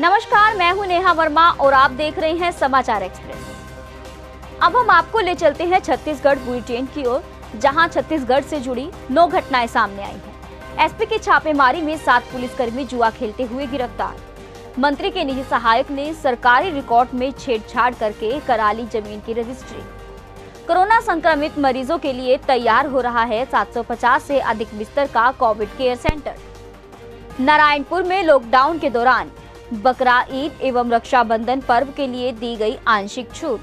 नमस्कार मैं हूं नेहा वर्मा और आप देख रहे हैं समाचार एक्सप्रेस अब हम आपको ले चलते हैं छत्तीसगढ़ बुलेटिन की ओर जहां छत्तीसगढ़ से जुड़ी नौ घटनाएं सामने आई हैं एसपी की छापेमारी में सात पुलिसकर्मी जुआ खेलते हुए गिरफ्तार मंत्री के निजी सहायक ने सरकारी रिकॉर्ड में छेड़छाड़ करके करा ली जमीन की रजिस्ट्री कोरोना संक्रमित मरीजों के लिए तैयार हो रहा है 750 से अधिक बिस्तर का कोविड केयर सेंटर नारायणपुर में लॉकडाउन के दौरान बकरा ईद एवं रक्षाबंधन पर्व के लिए दी गई आंशिक छूट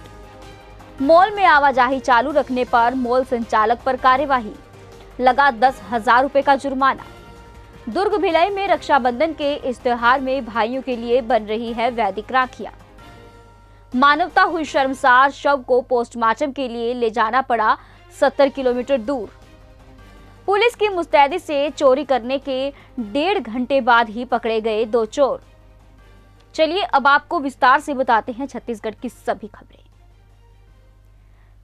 मॉल में आवाजाही चालू रखने पर मॉल संचालक पर कार्यवाही लगा दस हजार रूपए का जुर्माना दुर्ग भिलाई में रक्षाबंधन के इस त्योहार में भाइयों के लिए बन रही है वैदिक राखिया मानवता हुई शर्मसार शव को पोस्टमार्टम के लिए ले जाना पड़ा सत्तर किलोमीटर दूर पुलिस की मुस्तैदी से चोरी करने के डेढ़ घंटे बाद ही पकड़े गए दो चोर चलिए अब आपको विस्तार से बताते हैं छत्तीसगढ़ की सभी खबरें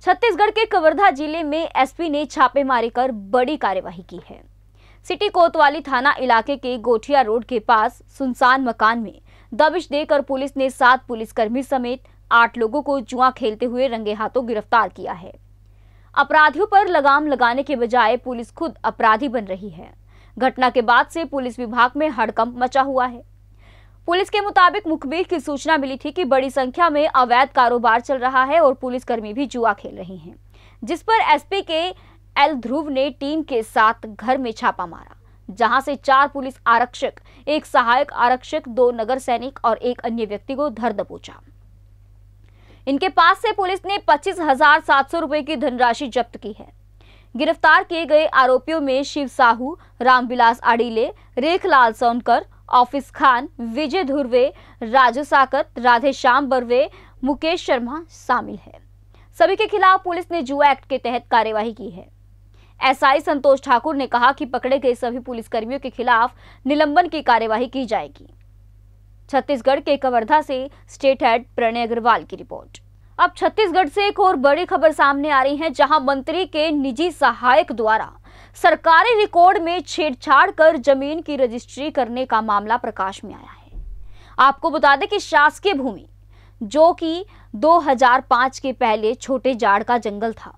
छत्तीसगढ़ के कवर्धा जिले में एसपी ने छापेमारी कर बड़ी कार्यवाही की है सिटी कोतवाली थाना इलाके के गोठिया रोड के पास सुनसान मकान में दबिश देकर पुलिस ने सात पुलिसकर्मी समेत आठ लोगों को जुआ खेलते हुए रंगे हाथों गिरफ्तार किया है अपराधियों पर लगाम लगाने के बजाय पुलिस खुद अपराधी बन रही है घटना के बाद से पुलिस विभाग में हड़कंप मचा हुआ है पुलिस के मुताबिक मुखबिर की सूचना मिली थी कि बड़ी संख्या में अवैध कारोबार चल रहा है और पुलिसकर्मी भी जुआ खेल रहे हैं जिस पर एसपी के एल ध्रुव ने टीम के साथ घर में छापा मारा जहां से चार पुलिस आरक्षक एक सहायक आरक्षक दो नगर सैनिक और एक अन्य व्यक्ति को धर दबोचा इनके पास से पुलिस ने पच्चीस हजार सात सौ रुपए की धनराशि जब्त की है गिरफ्तार किए गए आरोपियों में शिव साहू रामविलास आडीले रेखलाल सोनकर ऑफिस खान विजय धुर्वे राजू साकत राधेश्याम बर्वे मुकेश शर्मा शामिल है सभी के खिलाफ पुलिस ने जुआ एक्ट के तहत कार्यवाही की है एसआई संतोष ठाकुर ने कहा कि पकड़े गए सभी पुलिसकर्मियों के खिलाफ निलंबन की कार्यवाही की जाएगी छत्तीसगढ़ के कवर्धा से स्टेट हेड प्रणय अग्रवाल की रिपोर्ट अब छत्तीसगढ़ से एक और बड़ी खबर सामने आ रही है जहां मंत्री के निजी सहायक द्वारा सरकारी रिकॉर्ड में छेड़छाड़ कर जमीन की रजिस्ट्री करने का मामला प्रकाश में आया है आपको बता दें कि शासकीय भूमि जो कि 2005 के पहले छोटे जाड़ का जंगल था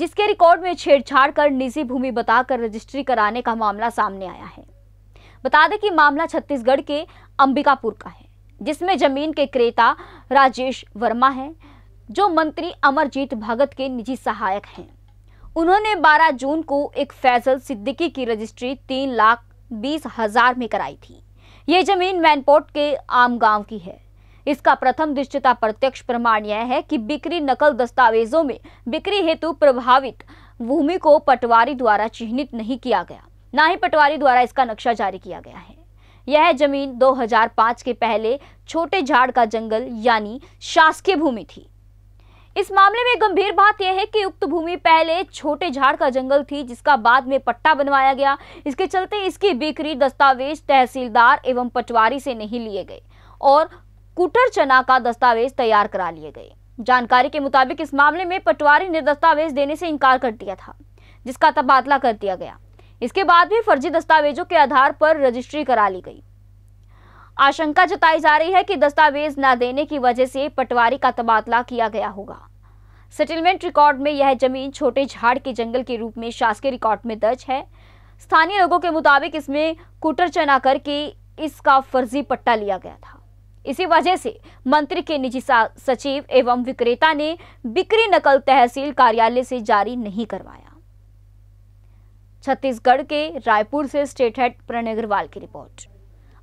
जिसके रिकॉर्ड में छेड़छाड़ कर निजी भूमि बताकर रजिस्ट्री कराने का मामला सामने आया है बता दें कि मामला छत्तीसगढ़ के अंबिकापुर का है जिसमें जमीन के क्रेता राजेश वर्मा हैं जो मंत्री अमरजीत भगत के निजी सहायक हैं उन्होंने 12 जून को एक फैजल सिद्दीकी की रजिस्ट्री तीन लाख बीस हजार में कराई थी ये जमीन मैनपोर्ट के आम गांव की है इसका प्रथम दृष्टता प्रत्यक्ष प्रमाण यह है कि बिक्री नकल दस्तावेजों में बिक्री हेतु प्रभावित भूमि को पटवारी द्वारा चिन्हित नहीं किया गया न ही पटवारी द्वारा इसका नक्शा जारी किया गया है यह जमीन 2005 के पहले छोटे झाड़ का जंगल यानी शासकीय भूमि थी इस मामले में गंभीर बात यह है कि उक्त भूमि पहले छोटे झाड़ का जंगल थी जिसका बाद में पट्टा बनवाया गया इसके चलते इसकी बिक्री दस्तावेज तहसीलदार एवं पटवारी से नहीं लिए गए और कुटर चना का दस्तावेज तैयार करा लिए गए जानकारी के मुताबिक इस मामले में पटवारी ने दस्तावेज देने से इनकार कर दिया था जिसका तबादला कर दिया गया इसके बाद भी फर्जी दस्तावेजों के आधार पर रजिस्ट्री करा ली गई आशंका जताई जा रही है कि दस्तावेज न देने की वजह से पटवारी का तबादला किया गया होगा सेटलमेंट रिकॉर्ड में यह जमीन छोटे झाड़ के जंगल के रूप में शासकीय रिकॉर्ड में दर्ज है स्थानीय लोगों के मुताबिक इसमें कुटर चना करके इसका फर्जी पट्टा लिया गया था इसी वजह से मंत्री के निजी सचिव एवं विक्रेता ने बिक्री नकल तहसील कार्यालय से जारी नहीं करवाया छत्तीसगढ़ के रायपुर से स्टेट हेड प्रणय अग्रवाल की रिपोर्ट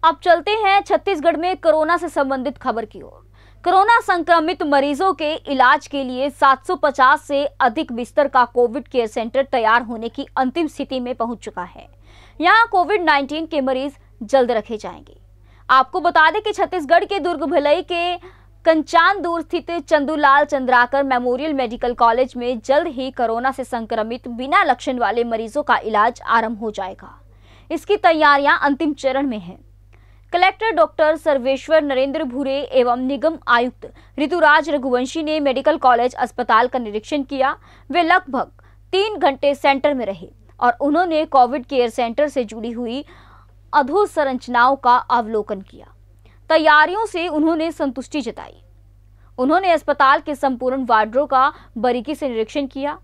अब चलते हैं छत्तीसगढ़ में कोरोना से संबंधित खबर की ओर कोरोना संक्रमित मरीजों के इलाज के लिए 750 से अधिक बिस्तर का कोविड केयर सेंटर तैयार होने की अंतिम स्थिति में पहुंच चुका है यहां कोविड 19 के मरीज जल्द रखे जाएंगे आपको बता दें कि छत्तीसगढ़ के दुर्ग भलई के दूर स्थित Chandulal Chandrakar memorial medical college में जल्द ही कोरोना से संक्रमित बिना लक्षण वाले मरीजों का इलाज आरम्भ हो जाएगा इसकी तैयारियां अंतिम चरण में हैं कलेक्टर डॉक्टर सर्वेश्वर नरेंद्र भूरे एवं निगम आयुक्त ऋतुराज रघुवंशी ने मेडिकल कॉलेज अस्पताल का निरीक्षण किया वे लगभग तीन घंटे सेंटर में रहे और उन्होंने कोविड केयर सेंटर से जुड़ी हुई अधोसंरचनाओं का अवलोकन किया तैयारियों से उन्होंने संतुष्टि जताई उन्होंने अस्पताल के संपूर्ण वार्डरों का बारीकी से निरीक्षण किया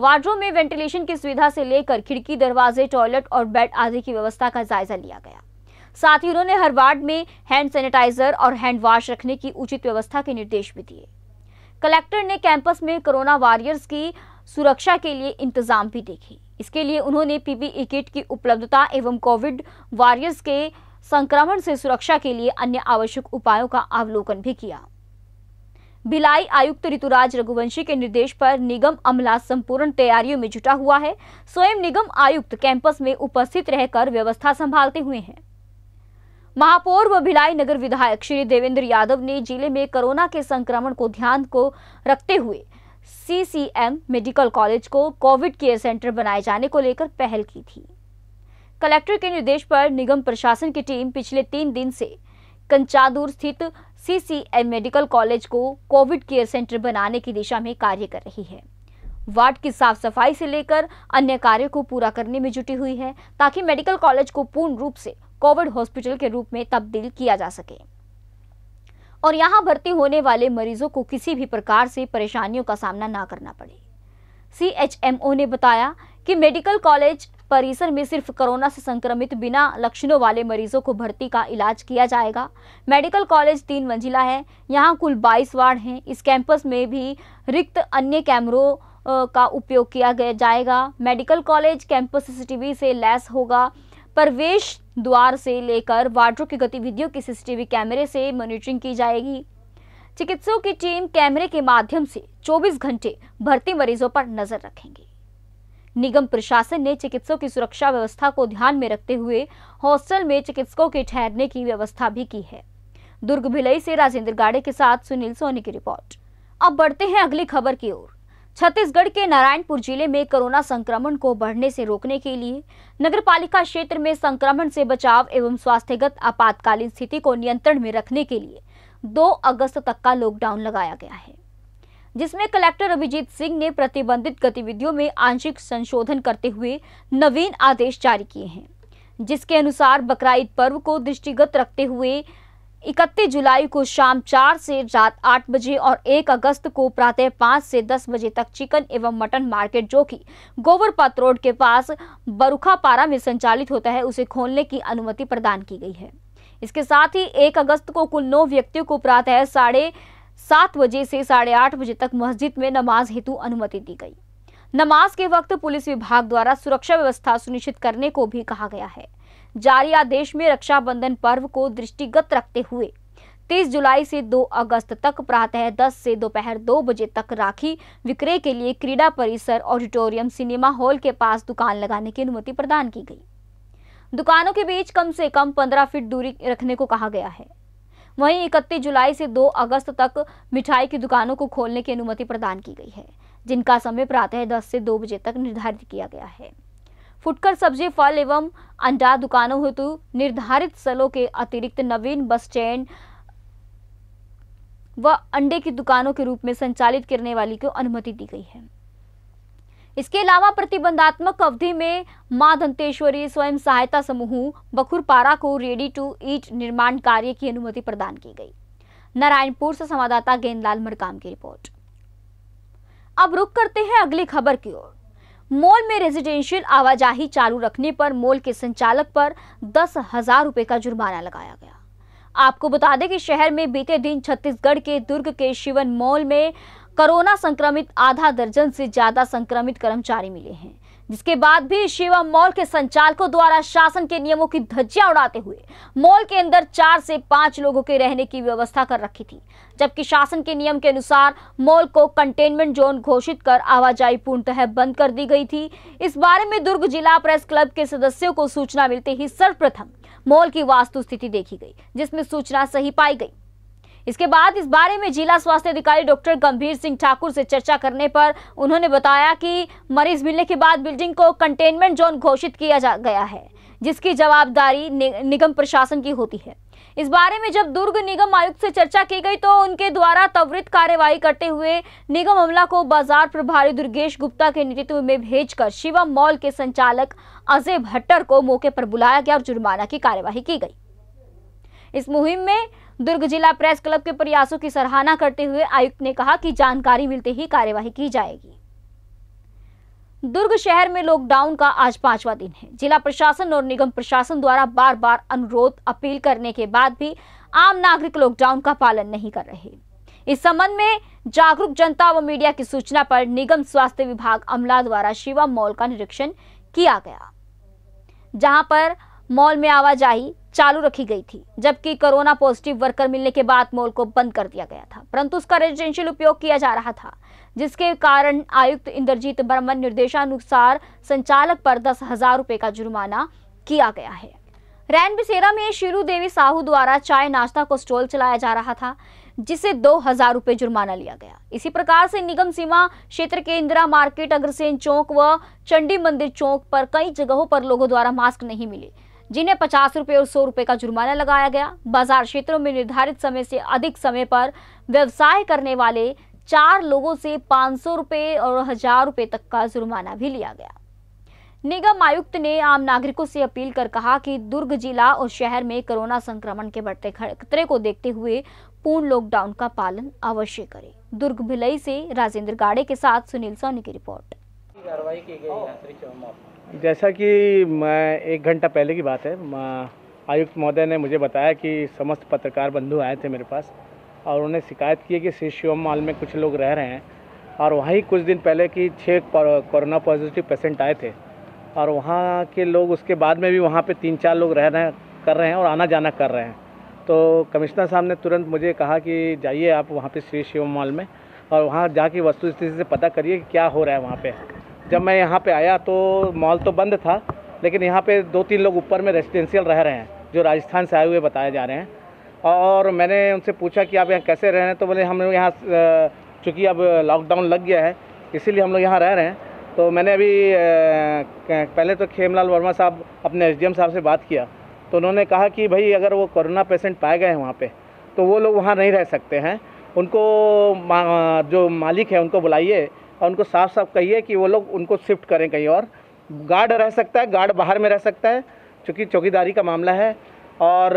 वार्डरों में वेंटिलेशन की सुविधा से लेकर खिड़की दरवाजे टॉयलेट और बेड आदि की व्यवस्था का जायजा लिया गया साथ ही उन्होंने हर वार्ड में हैंड सैनिटाइजर और हैंड वॉश रखने की उचित व्यवस्था के निर्देश भी दिए कलेक्टर ने कैंपस में कोरोना वॉरियर्स की सुरक्षा के लिए इंतजाम भी देखे इसके लिए उन्होंने पीपीई किट की उपलब्धता एवं कोविड वॉरियर्स के संक्रमण से सुरक्षा के लिए अन्य आवश्यक उपायों का अवलोकन भी किया भिलाई आयुक्त ऋतुराज रघुवंशी के निर्देश पर निगम अमला संपूर्ण तैयारियों में जुटा हुआ है स्वयं निगम आयुक्त कैंपस में उपस्थित रहकर व्यवस्था संभालते हुए हैं महापौर व भिलाई नगर विधायक श्री देवेंद्र यादव ने जिले में कोरोना के संक्रमण को ध्यान को रखते हुए सीसीएम मेडिकल कॉलेज को कोविड केयर सेंटर बनाए जाने को लेकर पहल की थी कलेक्टर के निर्देश पर निगम प्रशासन की टीम पिछले तीन दिन से कंचादूर स्थित सीसीएम मेडिकल कॉलेज को कोविड केयर सेंटर बनाने की दिशा में कार्य कर रही है वार्ड की साफ सफाई से लेकर अन्य कार्यों को पूरा करने में जुटी हुई है ताकि मेडिकल कॉलेज को पूर्ण रूप से कोविड हॉस्पिटल के रूप में तब्दील किया जा सके और यहाँ भर्ती होने वाले मरीजों को किसी भी प्रकार से परेशानियों का सामना ना करना पड़े ओ ने बताया कि मेडिकल कॉलेज परिसर में सिर्फ कोरोना से संक्रमित बिना लक्षणों वाले मरीजों को भर्ती का इलाज किया जाएगा मेडिकल कॉलेज तीन मंजिला है यहाँ कुल 22 वार्ड हैं इस कैंपस में भी रिक्त अन्य कैमरों का उपयोग किया गया जाएगा मेडिकल कॉलेज कैंपस सीसीटीवी से लैस होगा प्रवेश द्वार से लेकर वार्ड्रो की गतिविधियों की सीसीटीवी कैमरे से मॉनिटरिंग की जाएगी चिकित्सकों की टीम कैमरे के माध्यम से 24 घंटे भर्ती मरीजों पर नजर रखेंगे निगम प्रशासन ने चिकित्सकों की सुरक्षा व्यवस्था को ध्यान में रखते हुए हॉस्टल में चिकित्सकों के ठहरने की व्यवस्था भी की है दुर्ग भिलई से राजेंद्र गाड़े के साथ सुनील सोनी की रिपोर्ट अब बढ़ते हैं अगली खबर की ओर छत्तीसगढ़ के नारायणपुर जिले में कोरोना संक्रमण को बढ़ने से रोकने के लिए नगरपालिका क्षेत्र में संक्रमण से बचाव एवं स्वास्थ्यगत आपातकालीन स्थिति को नियंत्रण में रखने के लिए 2 अगस्त तक का लॉकडाउन लगाया गया है जिसमें कलेक्टर अभिजीत सिंह ने प्रतिबंधित गतिविधियों में आंशिक संशोधन करते हुए नवीन आदेश जारी किए हैं जिसके अनुसार बकरा ईद पर्व को दृष्टिगत रखते हुए इकतीस जुलाई को शाम चार से रात आठ बजे और एक अगस्त को प्रातः पांच से दस बजे तक चिकन एवं मटन मार्केट जो कि गोवरपत रोड के पास बरुखापारा में संचालित होता है उसे खोलने की अनुमति प्रदान की गई है इसके साथ ही एक अगस्त को कुल नौ व्यक्तियों को प्रातः साढ़े सात बजे से साढ़े आठ बजे तक मस्जिद में नमाज हेतु अनुमति दी गई नमाज के वक्त पुलिस विभाग द्वारा सुरक्षा व्यवस्था सुनिश्चित करने को भी कहा गया है जारी आदेश में रक्षाबंधन पर्व को दृष्टिगत रखते हुए 30 जुलाई से 2 अगस्त तक प्रातः 10 से दोपहर 2 बजे तक राखी विक्रय के लिए क्रीडा परिसर ऑडिटोरियम सिनेमा हॉल के पास दुकान लगाने की अनुमति प्रदान की गई दुकानों के बीच कम से कम 15 फीट दूरी रखने को कहा गया है वहीं इकतीस जुलाई से 2 अगस्त तक मिठाई की दुकानों को खोलने की अनुमति प्रदान की गई है जिनका समय प्रातः दस से दो बजे तक निर्धारित किया गया है फुटकर सब्जी फल एवं अंडा दुकानों हेतु निर्धारित स्थलों के अतिरिक्त नवीन बस स्टैंड व अंडे की दुकानों के रूप में संचालित करने वाली को अनुमति दी गई है इसके अलावा प्रतिबंधात्मक अवधि में मां दंतेश्वरी स्वयं सहायता समूह बखुरपारा को रेडी टू ईट निर्माण कार्य की अनुमति प्रदान की गई नारायणपुर से संवाददाता गेंदलाल मरकाम की रिपोर्ट अब रुक करते हैं अगली खबर की ओर मॉल में रेजिडेंशियल आवाजाही चालू रखने पर मॉल के संचालक पर दस हजार रुपए का जुर्माना लगाया गया आपको बता दें कि शहर में बीते दिन छत्तीसगढ़ के दुर्ग के शिवन मॉल में कोरोना संक्रमित आधा दर्जन से ज्यादा संक्रमित कर्मचारी मिले हैं जिसके बाद भी शिवम मॉल के संचालकों द्वारा शासन के नियमों की धज्जियां उड़ाते हुए मॉल के अंदर चार से पांच लोगों के रहने की व्यवस्था कर रखी थी जबकि शासन के नियम के अनुसार मॉल को कंटेनमेंट जोन घोषित कर आवाजाही पूर्णतः बंद कर दी गई थी इस बारे में दुर्ग जिला प्रेस क्लब के सदस्यों को सूचना मिलते ही सर्वप्रथम मॉल की वास्तु स्थिति देखी गई जिसमें सूचना सही पाई गई इसके बाद इस बारे में जिला स्वास्थ्य अधिकारी डॉक्टर गंभीर सिंह ठाकुर से चर्चा करने पर उन्होंने बताया कि मरीज मिलने के बाद बिल्डिंग को कंटेनमेंट जोन घोषित किया जा गया है जिसकी जवाबदारी नि, निगम प्रशासन की होती है इस बारे में जब दुर्ग निगम आयुक्त से चर्चा की गई तो उनके द्वारा त्वरित कार्यवाही करते हुए निगम हमला को बाजार प्रभारी दुर्गेश गुप्ता के नेतृत्व में भेजकर शिवम मॉल के संचालक अजय भट्टर को मौके पर बुलाया गया और जुर्माना की कार्यवाही की गई इस मुहिम में दुर्ग जिला प्रेस क्लब के प्रयासों की सराहना करते हुए आयुक्त ने कहा कि जानकारी मिलते ही कार्यवाही की जाएगी दुर्ग शहर में लॉकडाउन का आज पांचवा दिन है जिला प्रशासन और निगम प्रशासन द्वारा बार बार अनुरोध अपील करने के बाद भी आम नागरिक लॉकडाउन का पालन नहीं कर रहे इस संबंध में जागरूक जनता व मीडिया की सूचना पर निगम स्वास्थ्य विभाग अमला द्वारा शिवा मॉल का निरीक्षण किया गया जहां पर मॉल में आवाजाही चालू रखी गई थी जबकि कोरोना पॉजिटिव वर्कर मिलने के बाद मॉल को बंद कर दिया गया था परंतु उसका रेजिडेंशियल उपयोग किया जा रहा था जिसके कारण आयुक्त इंद्रजीत बर्मन निर्देशानुसार संचालक पर दस हजार रुपये का जुर्माना किया गया है रैन बिसेरा में शिरु देवी साहू द्वारा चाय नाश्ता को स्टॉल चलाया जा रहा था जिसे दो हजार रुपये जुर्माना लिया गया इसी प्रकार से निगम सीमा क्षेत्र के इंदिरा मार्केट अग्रसेन चौक व चंडी मंदिर चौक पर कई जगहों पर लोगों द्वारा मास्क नहीं मिले जिन्हें पचास रुपए और सौ रूपए का जुर्माना लगाया गया बाजार क्षेत्रों में निर्धारित समय से अधिक समय पर व्यवसाय करने वाले चार लोगों से पांच सौ और हजार रूपए तक का जुर्माना भी लिया गया निगम आयुक्त ने आम नागरिकों से अपील कर कहा कि दुर्ग जिला और शहर में कोरोना संक्रमण के बढ़ते खतरे को देखते हुए पूर्ण लॉकडाउन का पालन अवश्य करें दुर्ग भिलई से राजेंद्र गाड़े के साथ सुनील सोनी की रिपोर्ट कार्रवाई की गई जैसा कि मैं एक घंटा पहले की बात है आयुक्त महोदय ने मुझे बताया कि समस्त पत्रकार बंधु आए थे मेरे पास और उन्होंने शिकायत की है कि श्री शिवम माल में कुछ लोग रह रहे हैं और वहीं कुछ दिन पहले कि छः कोरोना पॉजिटिव पेशेंट आए थे और वहाँ के लोग उसके बाद में भी वहाँ पे तीन चार लोग रह रहे कर रहे हैं और आना जाना कर रहे हैं तो कमिश्नर साहब ने तुरंत मुझे कहा कि जाइए आप वहाँ पे श्री शिवम मॉल में और वहाँ जाके वस्तु स्थिति से पता करिए कि क्या हो रहा है वहाँ पर जब मैं यहाँ पे आया तो मॉल तो बंद था लेकिन यहाँ पे दो तीन लोग ऊपर में रेजिडेंशियल रह रहे हैं जो राजस्थान से आए हुए बताए जा रहे हैं और मैंने उनसे पूछा कि आप यहाँ कैसे रह रहे हैं तो बोले हम लोग यहाँ चूँकि अब लॉकडाउन लग गया है इसीलिए हम लोग यहाँ रह रहे हैं तो मैंने अभी पहले तो खेमलाल वर्मा साहब अपने एस साहब से बात किया तो उन्होंने कहा कि भाई अगर वो कोरोना पेशेंट पाए गए हैं वहाँ पर तो वो लोग वहाँ नहीं रह सकते हैं उनको जो मालिक है उनको बुलाइए और उनको साफ साफ कहिए कि वो लोग उनको शिफ्ट करें कहीं और गार्ड रह सकता है गार्ड बाहर में रह सकता है चूँकि चौकीदारी का मामला है और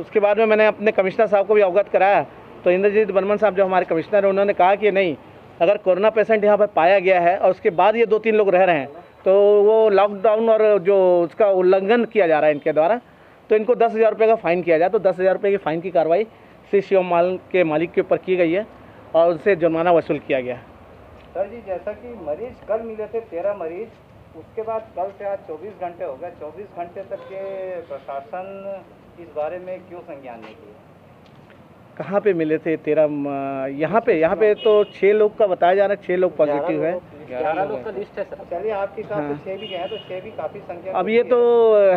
उसके बाद में मैंने अपने कमिश्नर साहब को भी अवगत कराया तो इंद्रजीत बर्मन साहब जो हमारे कमिश्नर हैं उन्होंने कहा कि नहीं अगर कोरोना पेशेंट यहाँ पर पाया गया है और उसके बाद ये दो तीन लोग रह रहे हैं तो वो लॉकडाउन और जो उसका उल्लंघन किया जा रहा है इनके द्वारा तो इनको दस हज़ार रुपये का फ़ाइन किया जाए तो दस हज़ार रुपये की फ़ाइन की कार्रवाई श्री शिव माल के मालिक के ऊपर की गई है और उनसे जुर्माना वसूल किया गया है सर जी जैसा कि मरीज कल मिले थे तेरह मरीज उसके बाद कल से आज चौबीस घंटे हो गए चौबीस घंटे तक के प्रशासन इस बारे में क्यों संज्ञान नहीं किया कहाँ पे मिले थे तेरह यहाँ पे यहाँ पे तो छः लोग का बताया जा रहा है छः लोग पॉजिटिव तो तो है चलिए आपके हाँ। छः भी गए तो छः भी काफ़ी संख्या अब ये तो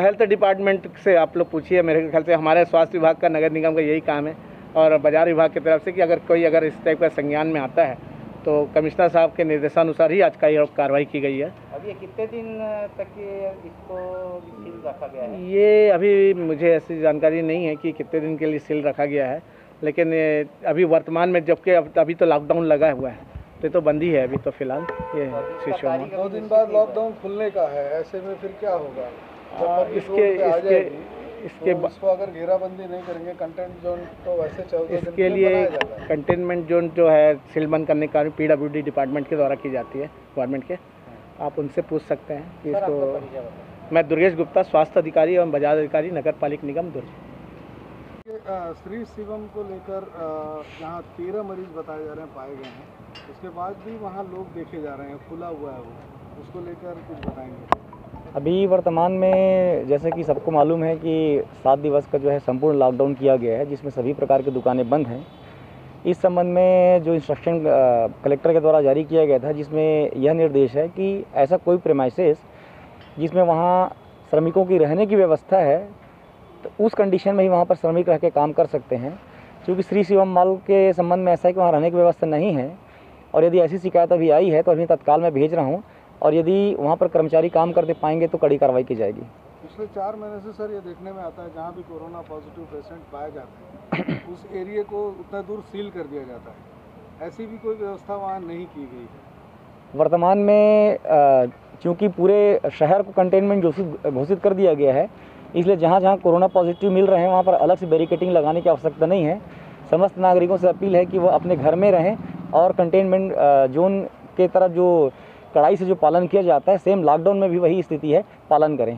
हेल्थ डिपार्टमेंट से आप लोग पूछिए मेरे ख्याल से हमारे स्वास्थ्य विभाग का नगर निगम का यही काम है और बाजार विभाग की तरफ से कि अगर कोई अगर इस टाइप का संज्ञान में आता है तो कमिश्नर साहब के निर्देशानुसार ही आज का ये कार्रवाई की गई है अभी ये कितने दिन तक ये इसको सील रखा गया है ये अभी मुझे ऐसी जानकारी नहीं है कि कितने दिन के लिए सील रखा गया है लेकिन अभी वर्तमान में जबकि अभी तो लॉकडाउन लगा हुआ है तो तो बंदी है अभी तो फिलहाल ये तो शिशु दो दिन बाद लॉकडाउन खुलने का है ऐसे में फिर क्या होगा हाँ, इसके इसके इसके तो इसको अगर घेराबंदी नहीं करेंगे कंटेंट जोन तो वैसे चौदह तो इसके लिए कंटेनमेंट जोन जो है सीलबंद करने का पी डब्ल्यू डी डिपार्टमेंट के द्वारा की जाती है गवर्नमेंट के हाँ। आप उनसे पूछ सकते हैं कि इसको मैं दुर्गेश गुप्ता स्वास्थ्य अधिकारी एवं बाजार अधिकारी नगर पालिक निगम दुर्ग श्री शिवम को लेकर यहाँ तेरह मरीज बताए जा रहे हैं पाए गए हैं उसके बाद भी वहाँ लोग देखे जा रहे हैं खुला हुआ है वो उसको लेकर कुछ बताएंगे अभी वर्तमान में जैसे कि सबको मालूम है कि सात दिवस का जो है संपूर्ण लॉकडाउन किया गया है जिसमें सभी प्रकार की दुकानें बंद हैं इस संबंध में जो इंस्ट्रक्शन कलेक्टर के द्वारा जारी किया गया था जिसमें यह निर्देश है कि ऐसा कोई प्रेमाइसिस जिसमें वहाँ श्रमिकों की रहने की व्यवस्था है तो उस कंडीशन में ही वहाँ पर श्रमिक रह के काम कर सकते हैं क्योंकि श्री शिवम मॉल के संबंध में ऐसा है कि वहाँ रहने की व्यवस्था नहीं है और यदि ऐसी शिकायत अभी आई है तो अभी तत्काल मैं भेज रहा हूँ और यदि वहाँ पर कर्मचारी काम कर दे पाएंगे तो कड़ी कार्रवाई की जाएगी पिछले चार महीने से सर ये देखने में आता है जहाँ भी कोरोना पॉजिटिव पेशेंट पाए जाते हैं उस एरिए को उतना दूर सील कर दिया जाता है ऐसी भी कोई व्यवस्था वहाँ नहीं की गई है वर्तमान में चूँकि पूरे शहर को कंटेनमेंट घोषित कर दिया गया है इसलिए जहाँ जहाँ कोरोना पॉजिटिव मिल रहे हैं वहाँ पर अलग से बैरिकेटिंग लगाने की आवश्यकता नहीं है समस्त नागरिकों से अपील है कि वह अपने घर में रहें और कंटेनमेंट जोन के तरफ जो कड़ाई से जो पालन किया जाता है सेम लॉकडाउन में भी वही स्थिति है पालन करें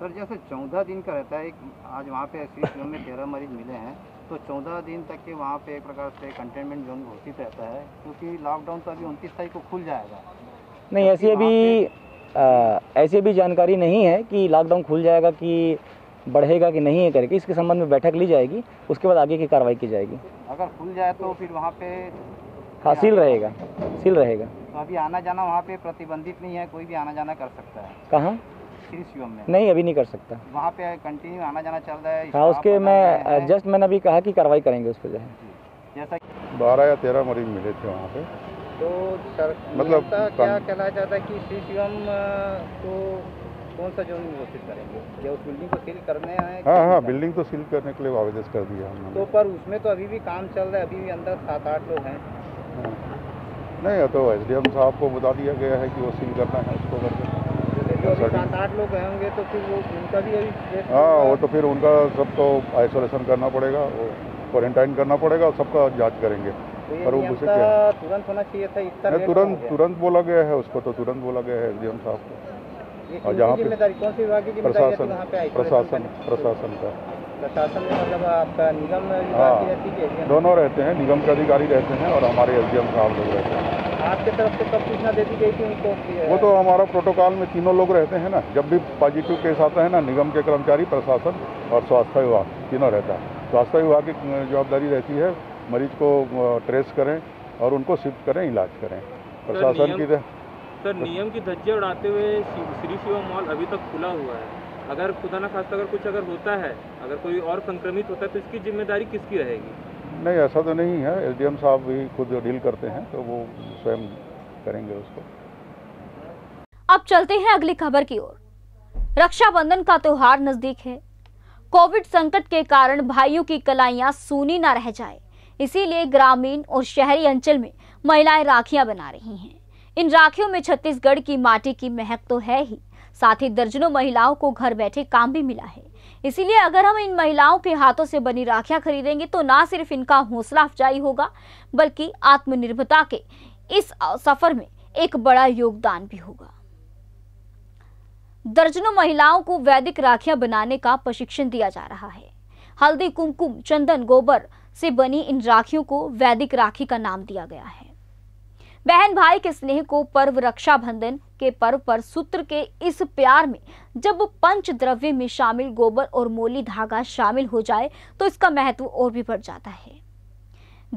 सर जैसे चौदह दिन का रहता है एक आज वहाँ पे जोन में तेरह मरीज मिले हैं तो चौदह दिन तक के वहाँ पे एक प्रकार से कंटेनमेंट जोन घोषित रहता है क्योंकि लॉकडाउन तो अभी उनतीस तारीख को खुल जाएगा नहीं ऐसी अभी ऐसी अभी जानकारी नहीं है कि लॉकडाउन खुल जाएगा कि बढ़ेगा कि नहीं है करके इसके संबंध में बैठक ली जाएगी उसके बाद आगे की कार्रवाई की जाएगी अगर खुल जाए तो फिर वहाँ पे हाँ सील रहेगा सील रहेगा तो अभी आना जाना वहाँ पे प्रतिबंधित नहीं है कोई भी आना जाना कर सकता है कहाँ में नहीं अभी नहीं कर सकता वहाँ पे कंटिन्यू आना जाना चल रहा है हाँ उसके मैं जस्ट मैंने अभी कहा कि कार्रवाई करेंगे उस पर जो है बारह या तेरह मरीज मिले थे वहाँ पे तो सर मतलब क्या कहना चाहता है कि श्री शिवम को कौन सा जोन घोषित करेंगे उस बिल्डिंग को सील करने आए हाँ हाँ बिल्डिंग तो सील करने के लिए आवेदन कर दिया हमने तो पर उसमें तो अभी भी काम चल रहा है अभी भी अंदर सात आठ लोग हैं नहीं तो एस डी एम साहब को बता दिया गया है कि वो सील करना है उसको करके सात आठ लोग तो फिर वो उनका भी हाँ वो तो फिर उनका सब तो आइसोलेशन करना पड़ेगा क्वारंटाइन करना पड़ेगा और सबका जांच करेंगे तो पर वो मुझे क्या तुरंत होना चाहिए था इतना तुरंत तुरंत बोला गया है उसको तो तुरंत बोला गया है एस डी एम साहब को और जहाँ पे तो प्रशासन प्रशासन प्रशासन का प्रशासन में मतलब आपका निगम हाँ दोनों रहते हैं निगम के अधिकारी रहते हैं और हमारे एस साहब लोग रहते हैं आपके तरफ से कब सूचना दे दी गई थी उनको वो तो हमारा प्रोटोकॉल में तीनों लोग रहते हैं ना जब भी पॉजिटिव केस आता है ना निगम के कर्मचारी प्रशासन और स्वास्थ्य विभाग तीनों रहता है स्वास्थ्य विभाग की जवाबदारी रहती है मरीज को ट्रेस करें और उनको शिफ्ट करें इलाज करें प्रशासन की सर नियम की धज्जे उड़ाते हुए श्री शिवा मॉल अभी तक खुला हुआ है अगर खुदा ना खास्ता अगर कुछ अगर होता है अगर कोई और संक्रमित होता है तो इसकी जिम्मेदारी किसकी रहेगी नहीं ऐसा तो नहीं है एस साहब भी खुद डील करते हैं तो वो स्वयं करेंगे उसको अब चलते हैं अगली खबर की ओर रक्षाबंधन का त्योहार नजदीक है कोविड संकट के कारण भाइयों की कलाइयां सूनी ना रह जाए इसीलिए ग्रामीण और शहरी अंचल में महिलाएं राखियां बना रही हैं इन राखियों में छत्तीसगढ़ की माटी की महक तो है ही साथ ही दर्जनों महिलाओं को घर बैठे काम भी मिला है इसीलिए अगर हम इन महिलाओं के हाथों से बनी राखियां खरीदेंगे तो ना सिर्फ इनका हौसला अफजाई होगा बल्कि आत्मनिर्भरता के इस सफर में एक बड़ा योगदान भी होगा दर्जनों महिलाओं को वैदिक राखियां बनाने का प्रशिक्षण दिया जा रहा है हल्दी कुमकुम चंदन गोबर से बनी इन राखियों को वैदिक राखी का नाम दिया गया है बहन भाई के स्नेह को पर्व रक्षाबंधन के पर्व पर सूत्र के इस प्यार में जब पंच द्रव्य में शामिल गोबर और मोली धागा शामिल हो जाए तो इसका महत्व और भी बढ़ जाता है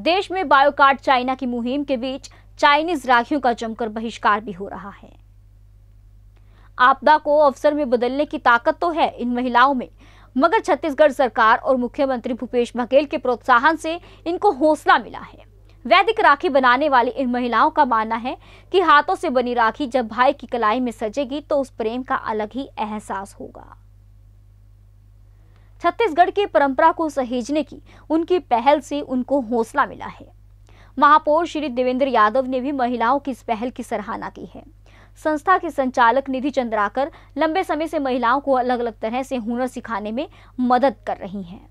देश में बायोकार्ड चाइना की मुहिम के बीच चाइनीज राखियों का जमकर बहिष्कार भी हो रहा है आपदा को अवसर में बदलने की ताकत तो है इन महिलाओं में मगर छत्तीसगढ़ सरकार और मुख्यमंत्री भूपेश बघेल के प्रोत्साहन से इनको हौसला मिला है वैदिक राखी बनाने वाली इन महिलाओं का मानना है कि हाथों से बनी राखी जब भाई की कलाई में सजेगी तो उस प्रेम का अलग ही एहसास होगा छत्तीसगढ़ की परंपरा को सहेजने की उनकी पहल से उनको हौसला मिला है महापौर श्री देवेंद्र यादव ने भी महिलाओं की इस पहल की सराहना की है संस्था के संचालक निधि चंद्राकर लंबे समय से महिलाओं को अलग अलग तरह से हुनर सिखाने में मदद कर रही हैं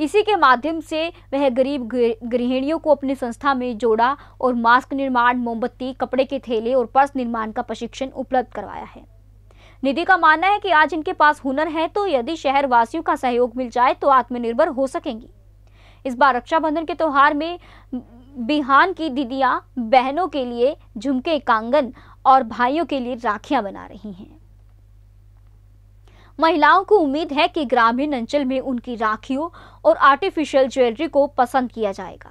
इसी के माध्यम से वह गरीब गृहिणियों को अपनी संस्था में जोड़ा और मास्क निर्माण मोमबत्ती कपड़े के थैले और पर्स निर्माण का प्रशिक्षण उपलब्ध करवाया है निधि का मानना है कि आज इनके पास हुनर है तो यदि शहर वासियों का सहयोग मिल जाए तो आत्मनिर्भर हो सकेंगी इस बार रक्षाबंधन के त्योहार में बिहान की दीदियां बहनों के लिए झुमके कांगन और भाइयों के लिए राखियां बना रही हैं महिलाओं को उम्मीद है कि ग्रामीण अंचल में उनकी राखियों और आर्टिफिशियल ज्वेलरी को पसंद किया जाएगा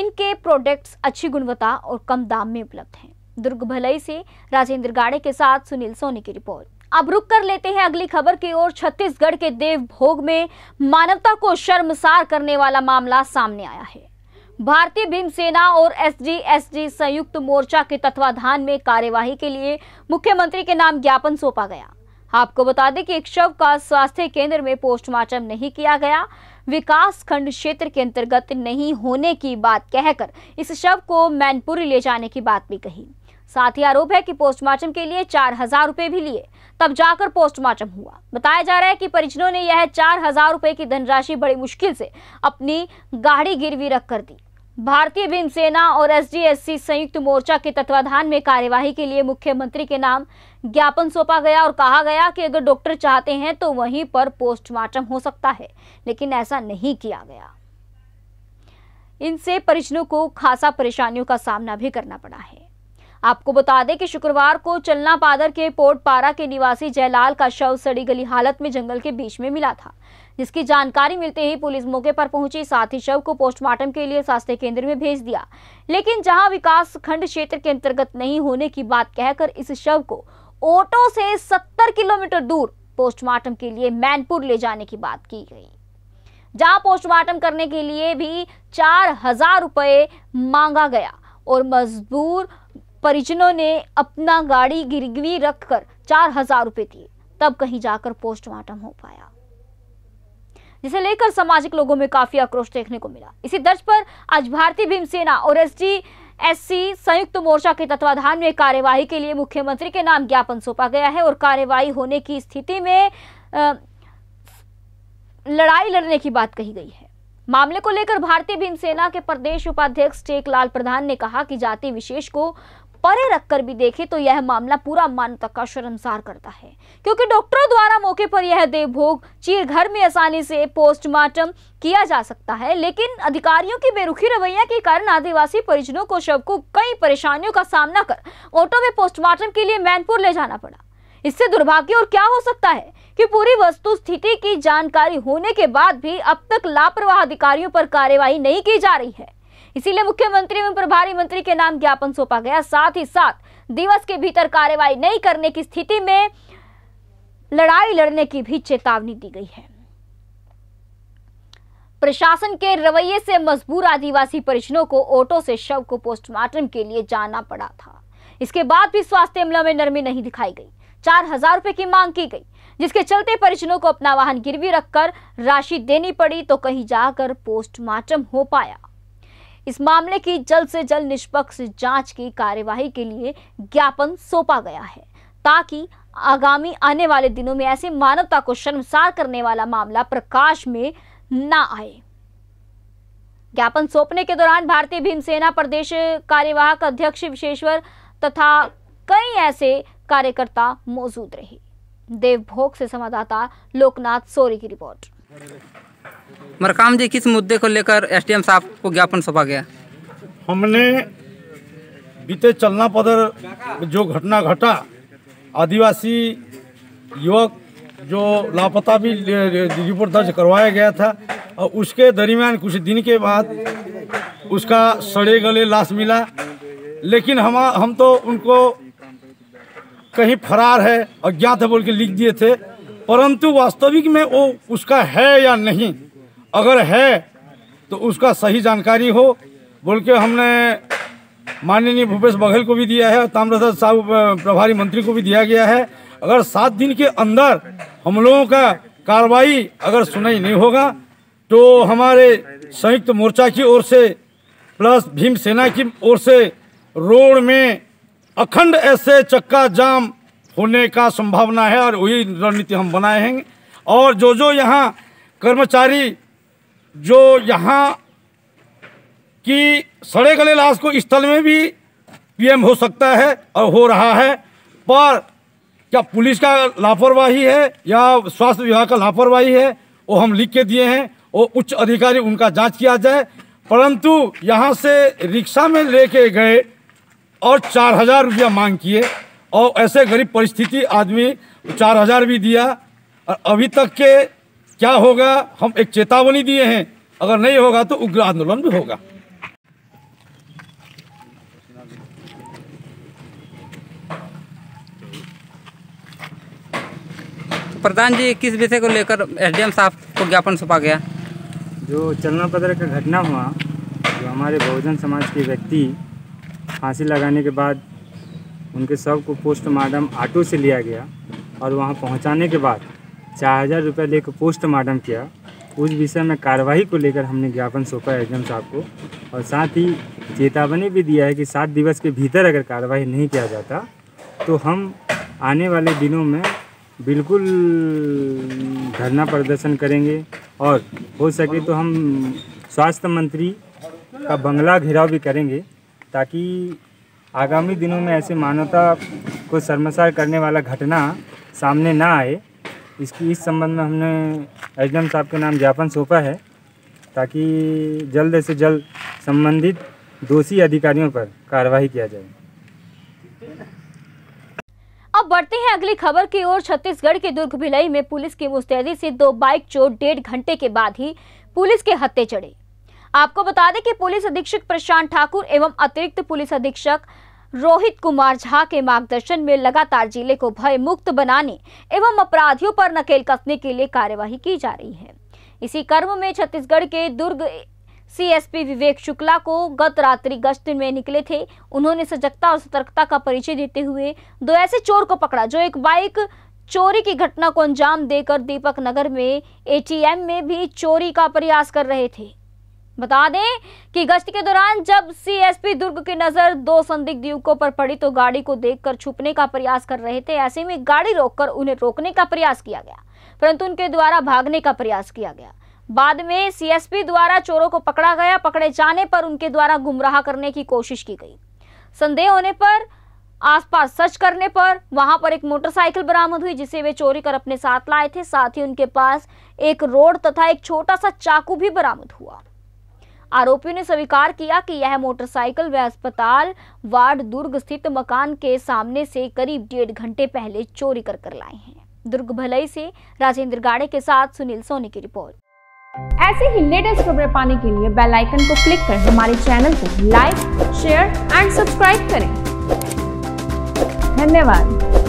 इनके प्रोडक्ट्स अच्छी गुणवत्ता और कम दाम में उपलब्ध हैं दुर्ग भलाई से राजेंद्र गाड़े के साथ सुनील सोनी की रिपोर्ट अब रुक कर लेते हैं अगली खबर की ओर छत्तीसगढ़ के देवभोग में मानवता को शर्मसार करने वाला मामला सामने आया है भारतीय भीम सेना और एसडीएसडी संयुक्त मोर्चा के तत्वाधान में कार्यवाही के लिए मुख्यमंत्री के नाम ज्ञापन सौंपा गया आपको बता दें कि एक शव का स्वास्थ्य केंद्र में पोस्टमार्टम नहीं किया गया विकास खंड क्षेत्र के अंतर्गत नहीं होने की बात कहकर इस शव को मैनपुरी ले जाने की बात भी कही साथ ही आरोप है कि पोस्टमार्टम के लिए चार हजार रूपए भी लिए तब जाकर पोस्टमार्टम हुआ बताया जा रहा है कि परिजनों ने यह चार हजार रूपए की धनराशि बड़ी मुश्किल से अपनी गाड़ी गिरवी रख कर दी भारतीय भीम सेना और एसडीएससी संयुक्त मोर्चा के तत्वाधान में कार्यवाही के लिए मुख्यमंत्री के नाम ज्ञापन सौंपा गया और कहा गया कि अगर डॉक्टर चाहते हैं तो वहीं पर पोस्टमार्टम हो सकता है लेकिन ऐसा नहीं किया गया इनसे परिजनों को खासा परेशानियों का सामना भी करना पड़ा है आपको बता दें कि शुक्रवार को चलना पादर के पोर्ट पारा के निवासी जयलाल का शव सड़ी गली हालत में जंगल के बीच में मिला था जिसकी जानकारी मिलते ही पुलिस मौके पर पहुंची साथ ही शव को पोस्टमार्टम के लिए स्वास्थ्य केंद्र में भेज दिया लेकिन जहां विकास खंड क्षेत्र के अंतर्गत नहीं होने की बात कहकर इस शव को ऑटो से सत्तर किलोमीटर दूर पोस्टमार्टम के लिए मैनपुर ले जाने की बात की गई जहां पोस्टमार्टम करने के लिए भी चार हजार रुपए मांगा गया और मजदूर परिजनों ने अपना गाड़ी गिरवी रखकर चार हजार रुपए दिए तब कहीं जाकर पोस्टमार्टम हो पाया जिसे लेकर सामाजिक लोगों में काफी आक्रोश देखने को मिला इसी दर्ज पर आज भारतीय भीम सेना और एस एससी संयुक्त मोर्चा के तत्वाधान में कार्यवाही के लिए मुख्यमंत्री के नाम ज्ञापन सौंपा गया है और कार्यवाही होने की स्थिति में आ, लड़ाई लड़ने की बात कही गई है मामले को लेकर भारतीय भीम सेना के प्रदेश उपाध्यक्ष टेकलाल प्रधान ने कहा कि जाति विशेष को परे रखकर भी देखें तो यह मामला पूरा मानवता का शर्मसार करता है क्योंकि डॉक्टरों द्वारा मौके पर यह देवभोग चीर घर में आसानी से पोस्टमार्टम किया जा सकता है लेकिन अधिकारियों की बेरुखी रवैया के कारण आदिवासी परिजनों को शव को कई परेशानियों का सामना कर ऑटो में पोस्टमार्टम के लिए मैनपुर ले जाना पड़ा इससे दुर्भाग्य और क्या हो सकता है कि पूरी वस्तु स्थिति की जानकारी होने के बाद भी अब तक लापरवाह अधिकारियों पर कार्यवाही नहीं की जा रही है इसीलिए मुख्यमंत्री एवं प्रभारी मंत्री के नाम ज्ञापन सौंपा गया साथ ही साथ दिवस के भीतर कार्यवाही नहीं करने की स्थिति में लड़ाई लड़ने की भी चेतावनी दी गई है प्रशासन के रवैये से मजबूर आदिवासी परिजनों को ऑटो से शव को पोस्टमार्टम के लिए जाना पड़ा था इसके बाद भी स्वास्थ्य अमला में नरमी नहीं दिखाई गई चार हजार रुपए की मांग की गई जिसके चलते परिजनों को अपना वाहन गिरवी रखकर राशि देनी पड़ी तो कहीं जाकर पोस्टमार्टम हो पाया इस मामले की जल्द से जल्द निष्पक्ष जांच की कार्यवाही के लिए ज्ञापन सौंपा गया है ताकि आगामी आने वाले दिनों में ऐसे मानवता को शर्मसार करने वाला मामला प्रकाश में ना आए ज्ञापन सौंपने के दौरान भारतीय भीमसेना प्रदेश कार्यवाहक अध्यक्ष विशेश्वर तथा कई ऐसे कार्यकर्ता मौजूद रहे देवभोग से संवाददाता लोकनाथ सोरी की रिपोर्ट मरकाम जी किस मुद्दे को लेकर एसडीएम साहब को ज्ञापन सौंपा गया हमने बीते चलना पदर जो घटना घटा आदिवासी युवक जो लापता भी रिपोर्ट दर्ज करवाया गया था और उसके दरमियान कुछ दिन के बाद उसका सड़े गले लाश मिला लेकिन हम हम तो उनको कहीं फरार है अज्ञात है बोल के लिख दिए थे परंतु वास्तविक में वो उसका है या नहीं अगर है तो उसका सही जानकारी हो बोल के हमने माननीय भूपेश बघेल को भी दिया है ताम्रसाद साहू प्रभारी मंत्री को भी दिया गया है अगर सात दिन के अंदर हम लोगों का कार्रवाई अगर सुनाई नहीं होगा तो हमारे संयुक्त मोर्चा की ओर से प्लस भीम सेना की ओर से रोड में अखंड ऐसे चक्का जाम होने का संभावना है और वही रणनीति हम बनाए हैं और जो जो यहाँ कर्मचारी जो यहाँ की सड़े गले लाश को स्थल में भी पीएम हो सकता है और हो रहा है पर क्या पुलिस का लापरवाही है या स्वास्थ्य विभाग का लापरवाही है वो हम लिख के दिए हैं वो उच्च अधिकारी उनका जांच किया जाए परंतु यहाँ से रिक्शा में लेके गए और चार हजार रुपया मांग किए और ऐसे गरीब परिस्थिति आदमी चार हजार भी दिया और अभी तक के क्या होगा हम एक चेतावनी दिए हैं अगर नहीं होगा तो उग्र आंदोलन भी होगा प्रधान जी किस विषय को लेकर एसडीएम साहब को ज्ञापन सौंपा गया जो चलना पदर का घटना हुआ जो हमारे बहुजन समाज के व्यक्ति फांसी लगाने के बाद उनके शव को पोस्टमार्टम ऑटो से लिया गया और वहाँ पहुंचाने के बाद चार हज़ार रुपये लेकर पोस्टमार्टम किया उस विषय में कार्रवाई को लेकर हमने ज्ञापन सौंपा है एग्जाम साहब को और साथ ही चेतावनी भी दिया है कि सात दिवस के भीतर अगर कार्रवाई नहीं किया जाता तो हम आने वाले दिनों में बिल्कुल धरना प्रदर्शन करेंगे और हो सके तो हम स्वास्थ्य मंत्री का बंगला घेराव भी करेंगे ताकि आगामी दिनों में ऐसे मानवता को शर्मसार करने वाला घटना सामने ना आए इसकी इस संबंध में हमने एच साहब के नाम ज्ञापन सौंपा है ताकि जल्द से जल्द संबंधित दोषी अधिकारियों पर कार्रवाई किया जाए अब बढ़ते हैं अगली खबर की ओर छत्तीसगढ़ के दुर्ग भिलई में पुलिस की मुस्तैदी से दो बाइक चोर डेढ़ घंटे के बाद ही पुलिस के हत्ते चढ़े आपको बता दें कि पुलिस अधीक्षक प्रशांत ठाकुर एवं अतिरिक्त पुलिस अधीक्षक रोहित कुमार झा के मार्गदर्शन में लगातार जिले को भय मुक्त बनाने एवं अपराधियों पर नकेल कसने के लिए कार्यवाही की जा रही है इसी क्रम में छत्तीसगढ़ के दुर्ग सीएसपी विवेक शुक्ला को गत रात्रि गश्त में निकले थे उन्होंने सजगता और सतर्कता का परिचय देते हुए दो ऐसे चोर को पकड़ा जो एक बाइक चोरी की घटना को अंजाम देकर दीपक नगर में एटीएम में भी चोरी का प्रयास कर रहे थे बता दें कि गश्त के दौरान जब सीएसपी दुर्ग की नजर दो संदिग्ध युवकों पर पड़ी तो गाड़ी को देखकर छुपने का प्रयास कर रहे थे ऐसे में गाड़ी रोककर उन्हें रोकने का प्रयास किया गया परंतु उनके द्वारा भागने का प्रयास किया गया बाद में सीएसपी द्वारा चोरों को पकड़ा गया पकड़े जाने पर उनके द्वारा गुमराह करने की कोशिश की गई संदेह होने पर आसपास सर्च करने पर वहां पर एक मोटरसाइकिल बरामद हुई जिसे वे चोरी कर अपने साथ लाए थे साथ ही उनके पास एक रोड तथा एक छोटा सा चाकू भी बरामद हुआ आरोपियों ने स्वीकार किया कि यह मोटरसाइकिल व अस्पताल वार्ड दुर्ग स्थित मकान के सामने से करीब डेढ़ घंटे पहले चोरी कर कर लाए हैं दुर्ग भलाई से राजेंद्र गाड़े के साथ सुनील सोनी की रिपोर्ट ऐसे ही लेटेस्ट खबरें पाने के लिए बेल आइकन को क्लिक कर हमारे चैनल को लाइक शेयर एंड सब्सक्राइब करें धन्यवाद